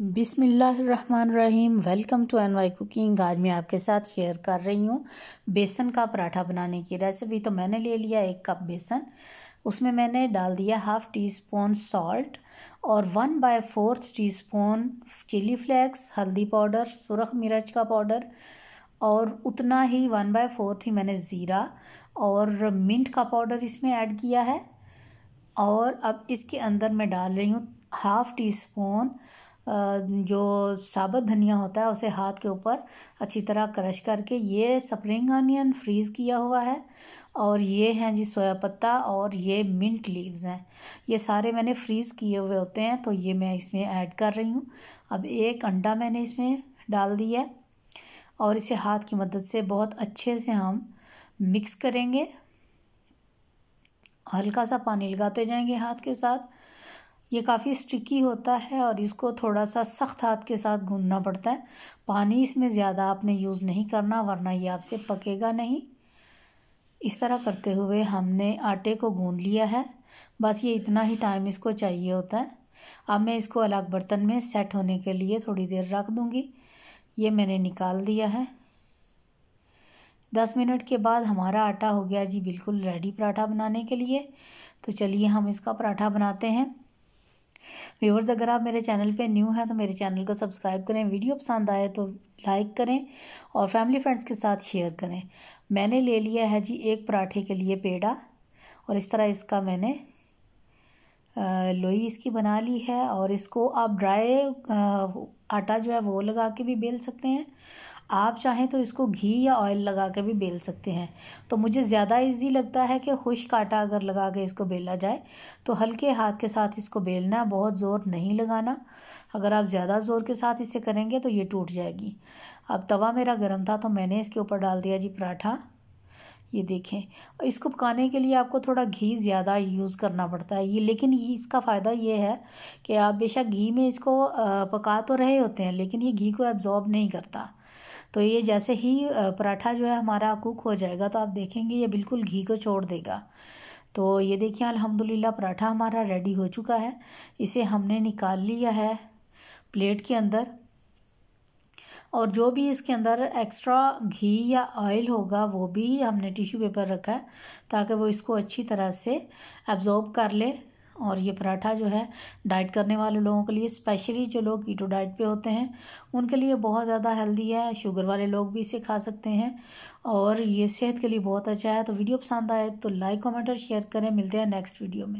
बिसमीम welcome to N Y cooking आज मैं आपके साथ शेयर कर रही हूँ बेसन का पराठा बनाने की रेसिपी तो मैंने ले लिया एक कप बेसन उसमें मैंने डाल दिया हाफ़ टी स्पून सॉल्ट और one by fourth teaspoon chilli flakes हल्दी पाउडर सुरख मिर्च का पाउडर और उतना ही वन बाय फोर्थ ही मैंने ज़ीरा और मिंट का पाउडर इसमें ऐड किया है और अब इसके अंदर मैं डाल रही हूँ हाफ़ टी स्पून जो साबुत धनिया होता है उसे हाथ के ऊपर अच्छी तरह क्रश करके ये स्प्रिंग ऑनियन फ्रीज़ किया हुआ है और ये हैं जी सोया पत्ता और ये मिंट लीव्स हैं ये सारे मैंने फ्रीज़ किए हुए होते हैं तो ये मैं इसमें ऐड कर रही हूँ अब एक अंडा मैंने इसमें डाल दिया और इसे हाथ की मदद से बहुत अच्छे से हम मिक्स करेंगे हल्का सा पानी लगाते जाएंगे हाथ के साथ ये काफ़ी स्टिकी होता है और इसको थोड़ा सा सख्त हाथ के साथ गूंदना पड़ता है पानी इसमें ज़्यादा आपने यूज़ नहीं करना वरना ये आपसे पकेगा नहीं इस तरह करते हुए हमने आटे को गूंद लिया है बस ये इतना ही टाइम इसको चाहिए होता है अब मैं इसको अलग बर्तन में सेट होने के लिए थोड़ी देर रख दूँगी ये मैंने निकाल दिया है दस मिनट के बाद हमारा आटा हो गया जी बिल्कुल रेडी पराठा बनाने के लिए तो चलिए हम इसका पराठा बनाते हैं व्यूअर्स अगर आप मेरे चैनल पे न्यू हैं तो मेरे चैनल को सब्सक्राइब करें वीडियो पसंद आए तो लाइक करें और फैमिली फ्रेंड्स के साथ शेयर करें मैंने ले लिया है जी एक पराठे के लिए पेड़ा और इस तरह इसका मैंने लोई इसकी बना ली है और इसको आप ड्राई आटा जो है वो लगा के भी बेल सकते हैं आप चाहें तो इसको घी या ऑयल लगा के भी बेल सकते हैं तो मुझे ज़्यादा इजी लगता है कि खुश काटा अगर लगा के इसको बेला जाए तो हल्के हाथ के साथ इसको बेलना बहुत ज़ोर नहीं लगाना अगर आप ज़्यादा ज़ोर के साथ इसे करेंगे तो ये टूट जाएगी अब तवा मेरा गर्म था तो मैंने इसके ऊपर डाल दिया जी पराठा ये देखें इसको पकाने के लिए आपको थोड़ा घी ज़्यादा यूज़ करना पड़ता है ये लेकिन ये इसका फ़ायदा ये है कि आप बेशक घी में इसको पका तो रहे होते हैं लेकिन ये घी को एब्ज़ॉर्ब नहीं करता तो ये जैसे ही पराठा जो है हमारा कुक हो जाएगा तो आप देखेंगे ये बिल्कुल घी को छोड़ देगा तो ये देखिए अल्हम्दुलिल्लाह पराठा हमारा रेडी हो चुका है इसे हमने निकाल लिया है प्लेट के अंदर और जो भी इसके अंदर एक्स्ट्रा घी या ऑयल होगा वो भी हमने टिश्यू पेपर रखा है ताकि वो इसको अच्छी तरह से एब्ज़ॉर्ब कर ले और ये पराठा जो है डाइट करने वाले लोगों के लिए स्पेशली जो लोग कीटो डाइट पे होते हैं उनके लिए बहुत ज़्यादा हेल्दी है शुगर वाले लोग भी इसे खा सकते हैं और ये सेहत के लिए बहुत अच्छा है तो वीडियो पसंद आए तो लाइक कमेंट और शेयर करें मिलते हैं नेक्स्ट वीडियो में